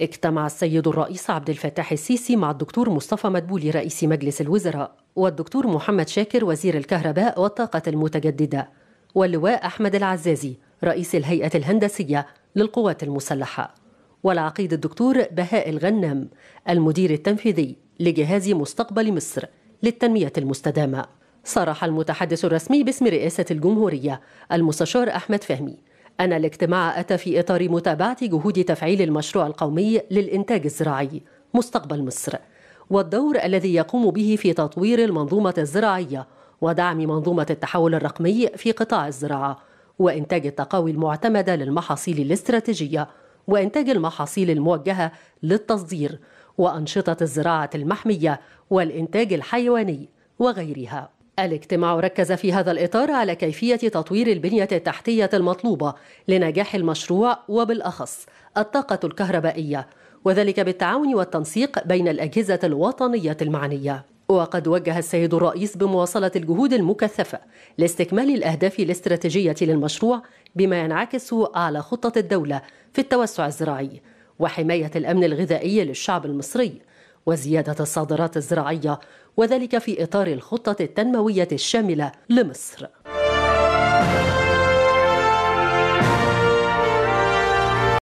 اجتمع السيد الرئيس عبد الفتاح السيسي مع الدكتور مصطفى مدبولي رئيس مجلس الوزراء والدكتور محمد شاكر وزير الكهرباء والطاقة المتجددة واللواء أحمد العزازي رئيس الهيئة الهندسية للقوات المسلحة والعقيد الدكتور بهاء الغنام المدير التنفيذي لجهاز مستقبل مصر للتنمية المستدامة صرح المتحدث الرسمي باسم رئاسة الجمهورية المستشار أحمد فهمي أن الاجتماع أتى في إطار متابعة جهود تفعيل المشروع القومي للإنتاج الزراعي مستقبل مصر والدور الذي يقوم به في تطوير المنظومة الزراعية ودعم منظومة التحول الرقمي في قطاع الزراعة وإنتاج التقاوي المعتمدة للمحاصيل الاستراتيجية وإنتاج المحاصيل الموجهة للتصدير وأنشطة الزراعة المحمية والإنتاج الحيواني وغيرها الاجتماع ركز في هذا الإطار على كيفية تطوير البنية التحتية المطلوبة لنجاح المشروع وبالأخص الطاقة الكهربائية وذلك بالتعاون والتنسيق بين الأجهزة الوطنية المعنية وقد وجه السيد الرئيس بمواصلة الجهود المكثفة لاستكمال الأهداف الاستراتيجية للمشروع بما ينعكس على خطة الدولة في التوسع الزراعي وحماية الأمن الغذائي للشعب المصري وزيادة الصادرات الزراعية وذلك في إطار الخطة التنموية الشاملة لمصر.